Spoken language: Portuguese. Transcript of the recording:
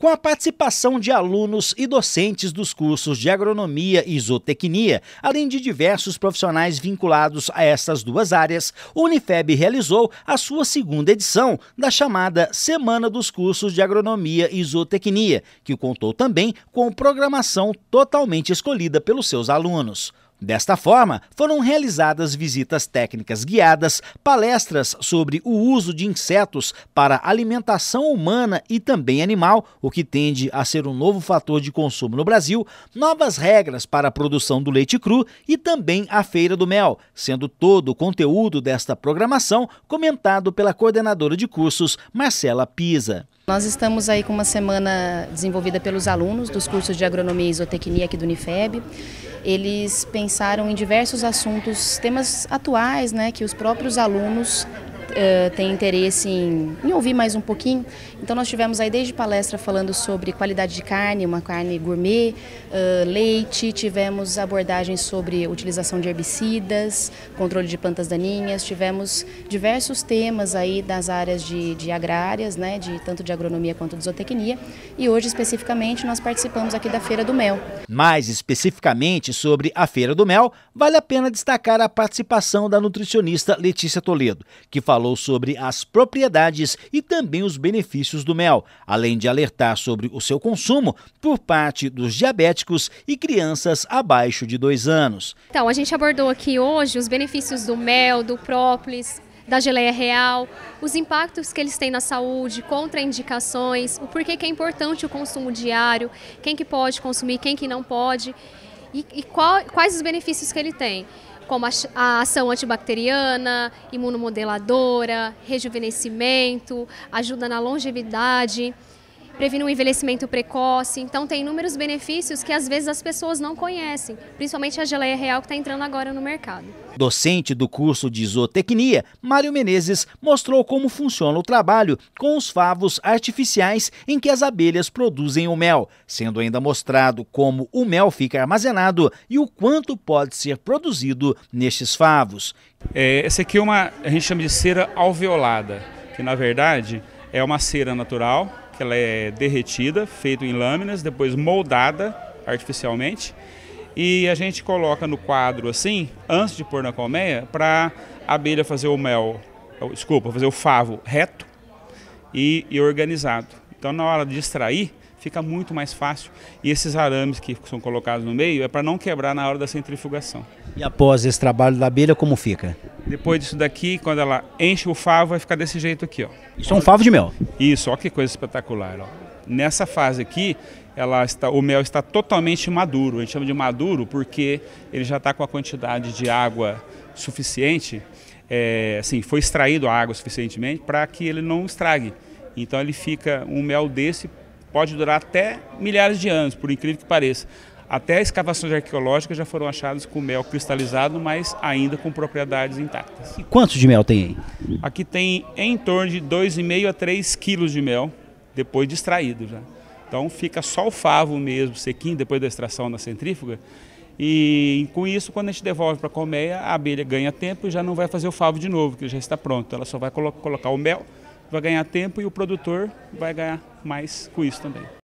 com a participação de alunos e docentes dos cursos de agronomia e zootecnia, além de diversos profissionais vinculados a essas duas áreas, o Unifeb realizou a sua segunda edição da chamada Semana dos Cursos de Agronomia e Zootecnia, que contou também com programação totalmente escolhida pelos seus alunos. Desta forma, foram realizadas visitas técnicas guiadas, palestras sobre o uso de insetos para alimentação humana e também animal, o que tende a ser um novo fator de consumo no Brasil, novas regras para a produção do leite cru e também a Feira do Mel, sendo todo o conteúdo desta programação comentado pela coordenadora de cursos, Marcela Pisa. Nós estamos aí com uma semana desenvolvida pelos alunos dos cursos de agronomia e isotecnia aqui do Unifeb. Eles pensaram em diversos assuntos, temas atuais, né, que os próprios alunos uh, tem interesse em, em, ouvir mais um pouquinho. Então nós tivemos aí desde palestra falando sobre qualidade de carne, uma carne gourmet, uh, leite, tivemos abordagens sobre utilização de herbicidas, controle de plantas daninhas, tivemos diversos temas aí das áreas de, de agrárias, né, de tanto de agronomia quanto de zootecnia. E hoje especificamente nós participamos aqui da Feira do Mel. Mais especificamente sobre a Feira do Mel, vale a pena destacar a participação da nutricionista Letícia Toledo, que falou falou sobre as propriedades e também os benefícios do mel, além de alertar sobre o seu consumo por parte dos diabéticos e crianças abaixo de 2 anos. Então, a gente abordou aqui hoje os benefícios do mel, do própolis, da geleia real, os impactos que eles têm na saúde, contraindicações, o porquê que é importante o consumo diário, quem que pode consumir, quem que não pode e, e qual, quais os benefícios que ele tem como a ação antibacteriana, imunomodeladora, rejuvenescimento, ajuda na longevidade previne o envelhecimento precoce. Então tem inúmeros benefícios que às vezes as pessoas não conhecem, principalmente a geleia real que está entrando agora no mercado. Docente do curso de zootecnia, Mário Menezes mostrou como funciona o trabalho com os favos artificiais em que as abelhas produzem o mel, sendo ainda mostrado como o mel fica armazenado e o quanto pode ser produzido nestes favos. É, essa aqui é uma, a gente chama de cera alveolada, que na verdade é uma cera natural que ela é derretida, feita em lâminas, depois moldada artificialmente. E a gente coloca no quadro assim, antes de pôr na colmeia, para a abelha fazer o mel, desculpa, fazer o favo reto e, e organizado. Então, na hora de extrair, fica muito mais fácil. E esses arames que são colocados no meio é para não quebrar na hora da centrifugação. E após esse trabalho da abelha, como fica? Depois disso daqui, quando ela enche o favo, vai ficar desse jeito aqui. Ó. Isso é um favo de mel? Isso, olha que coisa espetacular. Ó. Nessa fase aqui, ela está, o mel está totalmente maduro. A gente chama de maduro porque ele já está com a quantidade de água suficiente, é, assim, foi extraído a água suficientemente para que ele não estrague. Então ele fica, um mel desse pode durar até milhares de anos, por incrível que pareça. Até escavações arqueológicas já foram achadas com mel cristalizado, mas ainda com propriedades intactas. E quantos de mel tem aí? Aqui tem em torno de 2,5 a 3 quilos de mel, depois de extraído já. Então fica só o favo mesmo, sequinho, depois da extração na centrífuga. E com isso, quando a gente devolve para a colmeia, a abelha ganha tempo e já não vai fazer o favo de novo, que já está pronto. Ela só vai colo colocar o mel vai ganhar tempo e o produtor vai ganhar mais com isso também.